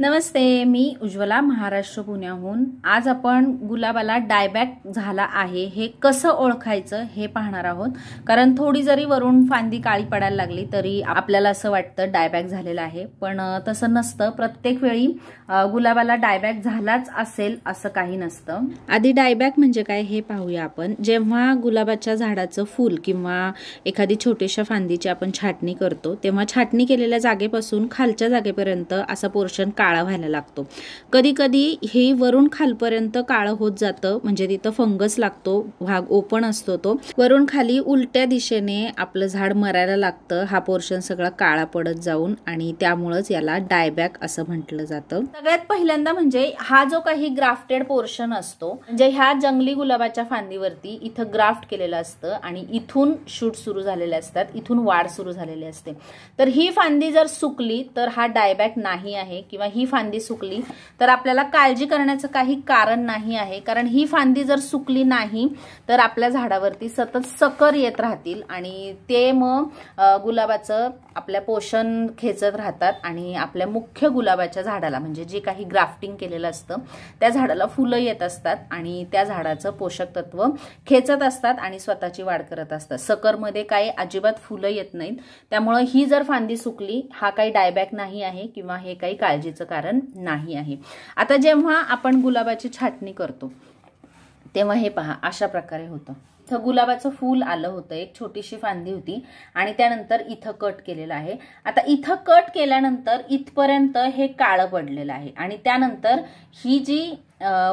नमस्ते मी उज्ज्वला महाराष्ट्र पुण्याहून आज आपण गुलाबाला डायबॅक झाला आहे हे कसं ओळखायचं हे पाहणार आहोत कारण थोडी जरी वरून फांदी काळी पडायला लागली तरी आपल्याला असं वाटतं डायबॅक झालेलं आहे पण तसं नसतं प्रत्येक वेळी गुलाबाला डायबॅक झालाच असेल असं काही नसतं आधी डायबॅक म्हणजे काय हे पाहूया आपण जेव्हा गुलाबाच्या झाडाचं फूल किंवा एखादी छोट्याशा फांदीची आपण छाटणी करतो तेव्हा छाटणी केलेल्या जागेपासून खालच्या जागेपर्यंत असं पोर्शन काळा व्हायला लागतो कधीकधी हे वरून खालपर्यंत काळं होत जातं म्हणजे तिथं फंगस लागतो भाग ओपन असतो तो वरून खाली उलट्या दिशेने आपलं झाड मरायला लागतं हा पोर्शन सगळा काळा पडत जाऊन आणि त्यामुळंच याला डायबॅक असं म्हटलं जातं सगळ्यात पहिल्यांदा म्हणजे हा जो काही ग्राफ्टेड पोर्शन असतो म्हणजे ह्या जंगली गुलाबाच्या फांदीवरती इथं ग्राफ्ट केलेलं असतं आणि इथून शूट सुरू झालेले असतात इथून वाढ सुरू झालेली असते तर ही फांदी जर सुकली तर हा डायबॅक नाही आहे किंवा ही फांदी सुकली तर आपल्याला काळजी करण्याचं काही कारण नाही आहे कारण ही फांदी जर सुकली नाही तर आपल्या झाडावरती सतत सकर येत राहतील आणि ते मग गुलाबाचं आपल्या पोषण खेचत राहतात आणि आपल्या मुख्य गुलाबाच्या झाडाला म्हणजे जे काही ग्राफ्टिंग केलेलं असतं त्या झाडाला फुलं येत असतात आणि त्या झाडाचं पोषक तत्व खेचत असतात आणि स्वतःची वाढ करत असतात सकरमध्ये काही अजिबात फुलं येत नाहीत त्यामुळं ही जर फांदी सुकली हा काही डायबॅक नाही आहे किंवा हे काही काळजीचं कारण नाही आहे आता जेव्हा आपण गुलाबाची छाटणी करतो तेव्हा हे पहा अशा प्रकारे होतं इथं गुलाबाचं फूल आलं होतं एक छोटीशी फांदी होती आणि त्यानंतर इथं कट केलेलं आहे आता इथं कट केल्यानंतर इथपर्यंत हे काळं पडलेलं आहे आणि त्यानंतर ही जी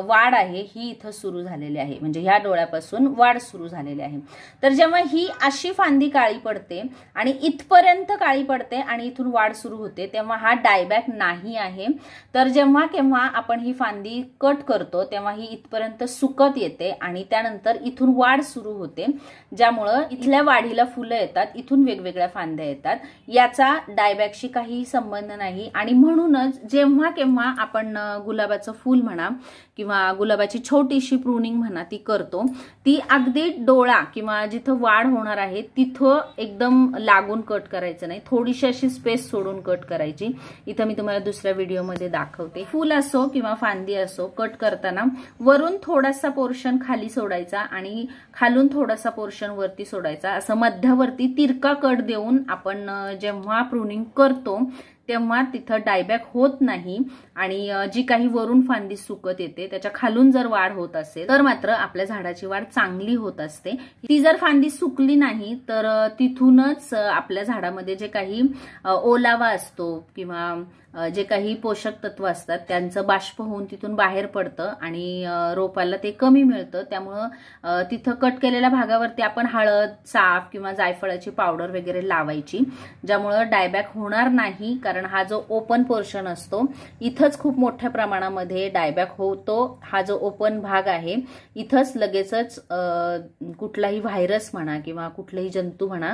वाढ आहे ही इथं सुरू झालेली आहे म्हणजे ह्या डोळ्यापासून वाढ सुरू झालेली आहे तर जेव्हा ही अशी फांदी काळी पडते आणि इथपर्यंत काळी पडते आणि इथून वाढ सुरू होते तेव्हा हा डायबॅक नाही आहे तर जेव्हा केव्हा आपण ही फांदी कट करतो तेव्हा ही इथपर्यंत सुकत येते आणि त्यानंतर इथून वाढ सुरू सुरू होते ज्यामुळं इथल्या वाढीला फुलं येतात इथून वेगवेगळ्या फांद्या येतात याचा डायबॅकशी काही संबंध नाही आणि म्हणूनच जेव्हा केव्हा आपण गुलाबाचं फूल म्हणा किंवा गुलाबाची छोटीशी प्रूनिंग म्हणा ती करतो ती अगदी डोळा किंवा जिथं वाढ होणार आहे तिथं एकदम लागून कट करायचं नाही थोडीशी अशी स्पेस सोडून कट करायची इथं मी तुम्हाला दुसऱ्या व्हिडिओमध्ये दाखवते फूल असो किंवा फांदी असो कट करताना वरून थोडासा पोर्शन खाली सोडायचा आणि खाली घालून थोडासा पोर्शन वरती सोडायचा असं मध्यावरती तिरका कट देऊन आपण जेव्हा प्रुनिंग करतो तेव्हा तिथं डायबॅक होत नाही आणि जी काही वरून फांदी सुकत येते त्याच्या खालून जर वाढ होत असेल तर मात्र आपल्या झाडाची वाढ चांगली होत असते ती जर फांदी सुकली नाही तर तिथूनच आपल्या झाडामध्ये जे काही ओलावा असतो किंवा जे काही पोषक तत्व असतात त्यांचं बाष्प होऊन तिथून बाहेर पडतं आणि रोपाला ते कमी मिळतं त्यामुळं तिथं कट केलेल्या भागावरती आपण हळद साफ किंवा जायफळाची पावडर वगैरे लावायची ज्यामुळं डायबॅक होणार नाही कारण हा जो ओपन पोर्शन असतो इथंच खूप मोठ्या प्रमाणामध्ये डायबॅक होतो हा जो ओपन भाग आहे इथंच लगेचच कुठलाही व्हायरस म्हणा किंवा कुठलेही जंतू म्हणा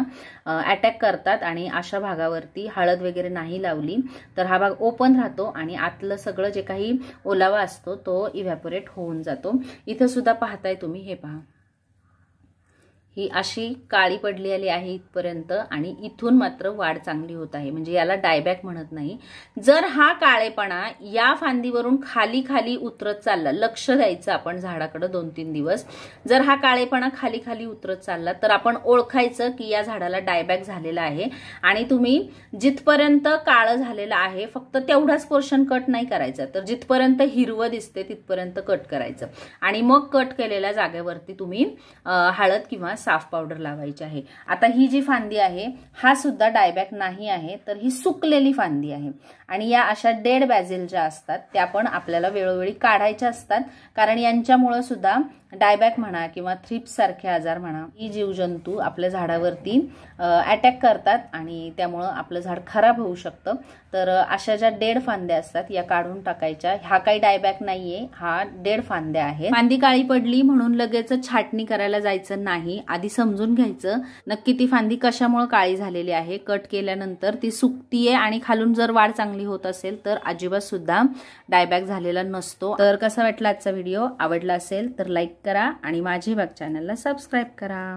अटॅक करतात आणि अशा भागावरती हळद वगैरे नाही लावली तर हा भाग ओपन राहतो आणि आतलं सगळं जे काही ओलावा असतो तो इव्हॅपोरेट होऊन जातो इथं सुद्धा पाहताय तुम्ही हे पहा ही अशी काळी पडली आली आहे इथपर्यंत आणि इथून मात्र वाढ चांगली होत आहे म्हणजे याला डायबॅक म्हणत नाही जर हा काळेपणा या फांदीवरून खाली खाली उतरत चालला लक्ष द्यायचं आपण झाडाकडे दोन तीन दिवस जर हा काळेपणा खाली खाली उतरत चालला तर आपण ओळखायचं की या झाडाला डायबॅक झालेला आहे आणि तुम्ही जिथपर्यंत काळं झालेलं आहे फक्त तेवढाच पोर्शन कट नाही करायचा तर जिथपर्यंत हिरवं दिसते तिथपर्यंत कट करायचं आणि मग कट केलेल्या जागेवरती तुम्ही हळद किंवा साफ पावडर लावायची आहे आता ही जी फांदी आहे हा सुद्धा डायबॅक नाही आहे तर ही सुकलेली फांदी आहे आणि या अशा डेड बॅझेल ज्या असतात त्या पण आपल्याला वेळोवेळी काढायच्या असतात कारण यांच्यामुळं सुद्धा डायबॅक म्हणा किंवा थ्रिप्ससारखे आजार म्हणा ही जीवजंतू आपल्या झाडावरती अटॅक करतात आणि त्यामुळं आपलं झाड खराब होऊ शकतं तर अशा ज्या डेड फांद्या असतात या काढून टाकायच्या हा काही डायबॅक नाहीये हा डेड फांद्या आहे फांदी काळी पडली म्हणून लगेच छाटणी करायला जायचं नाही आधी समजून घ्यायचं नक्की ती फांदी कशामुळे काळी झालेली आहे कट केल्यानंतर ती सुकतीये आणि खालून जर वाढ चांगली होत असेल तर अजिबात सुद्धा डायबॅक झालेला नसतो तर कसा वाटला आजचा व्हिडिओ आवडला असेल तर लाईक करा आणि माझे बाग चॅनलला सबस्क्राईब करा